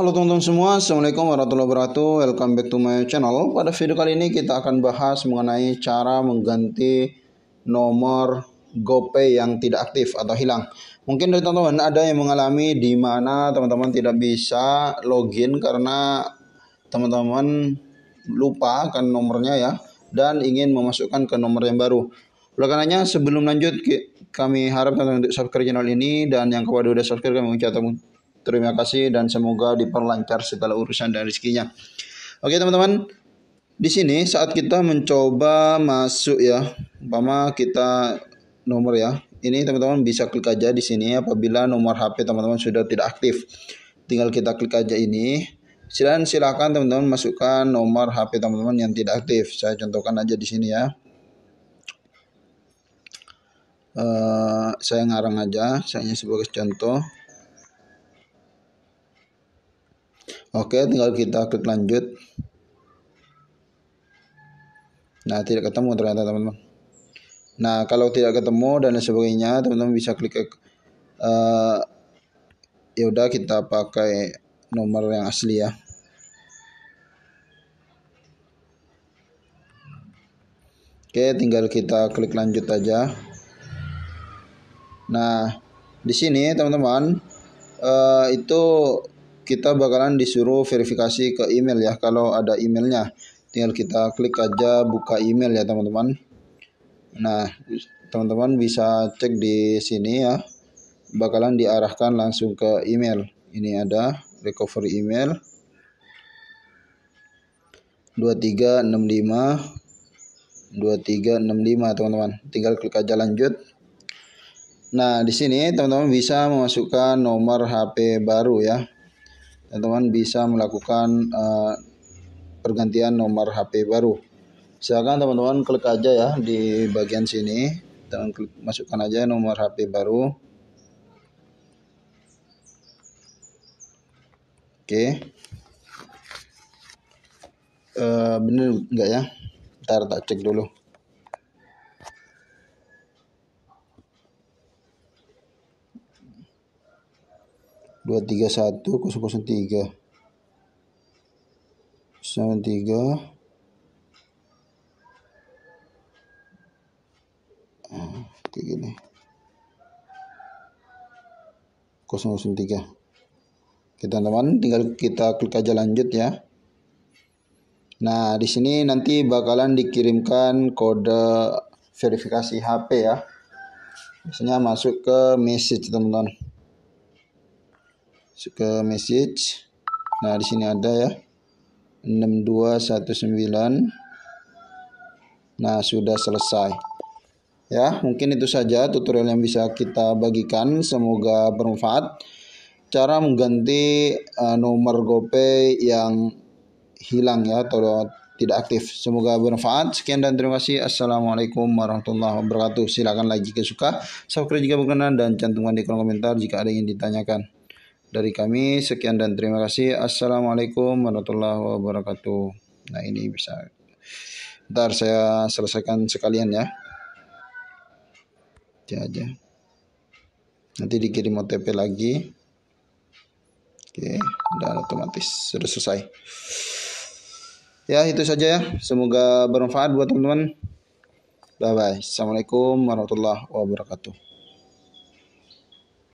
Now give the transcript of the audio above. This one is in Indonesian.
Halo teman-teman semua, Assalamualaikum warahmatullahi wabarakatuh Welcome back to my channel Pada video kali ini kita akan bahas mengenai cara mengganti nomor GoPay yang tidak aktif atau hilang Mungkin dari teman-teman ada yang mengalami di mana teman-teman tidak bisa login karena teman-teman lupa akan nomornya ya Dan ingin memasukkan ke nomor yang baru oleh karenanya sebelum lanjut kami harap teman-teman untuk subscribe channel ini dan yang kepada sudah subscribe kami mengucapkan Terima kasih dan semoga diperlancar segala urusan dan rezekinya. Oke teman-teman, di sini saat kita mencoba masuk ya, umpama kita nomor ya. Ini teman-teman bisa klik aja di sini apabila nomor HP teman-teman sudah tidak aktif. Tinggal kita klik aja ini. Silakan silakan teman-teman masukkan nomor HP teman-teman yang tidak aktif. Saya contohkan aja di sini ya. Uh, saya ngarang aja, saya hanya sebagai contoh. Oke, tinggal kita klik lanjut. Nah, tidak ketemu ternyata teman-teman. Nah, kalau tidak ketemu dan sebagainya, teman-teman bisa klik ke uh, ya kita pakai nomor yang asli ya. Oke, tinggal kita klik lanjut aja. Nah, di sini teman-teman uh, itu kita bakalan disuruh verifikasi ke email ya kalau ada emailnya tinggal kita klik aja buka email ya teman-teman nah teman-teman bisa cek di sini ya bakalan diarahkan langsung ke email ini ada recovery email 2365 2365 teman-teman tinggal klik aja lanjut Nah, di sini teman-teman bisa memasukkan nomor HP baru ya teman-teman bisa melakukan uh, pergantian nomor HP baru. Silakan teman-teman klik aja ya di bagian sini. Teman klik masukkan aja nomor HP baru. Oke. Uh, bener nggak ya? Ntar tak cek dulu. 231 003 ah, kayak gini 003 kita teman tinggal kita klik aja lanjut ya nah di sini nanti bakalan dikirimkan kode verifikasi HP ya biasanya masuk ke message teman-teman ke message. Nah, di sini ada ya. 6219. Nah, sudah selesai. Ya, mungkin itu saja tutorial yang bisa kita bagikan. Semoga bermanfaat. Cara mengganti uh, nomor GoPay yang hilang ya atau tidak aktif. Semoga bermanfaat. Sekian dan terima kasih. Assalamualaikum warahmatullahi wabarakatuh. Silakan like jika suka, subscribe jika berkenan dan cantumkan di kolom komentar jika ada yang ditanyakan. Dari kami sekian dan terima kasih. Assalamualaikum warahmatullahi wabarakatuh. Nah ini bisa. Ntar saya selesaikan sekalian ya. Aja Nanti dikirim OTP lagi. Oke, udah otomatis sudah selesai. Ya, itu saja ya. Semoga bermanfaat buat teman-teman. Bye bye. Assalamualaikum warahmatullahi wabarakatuh.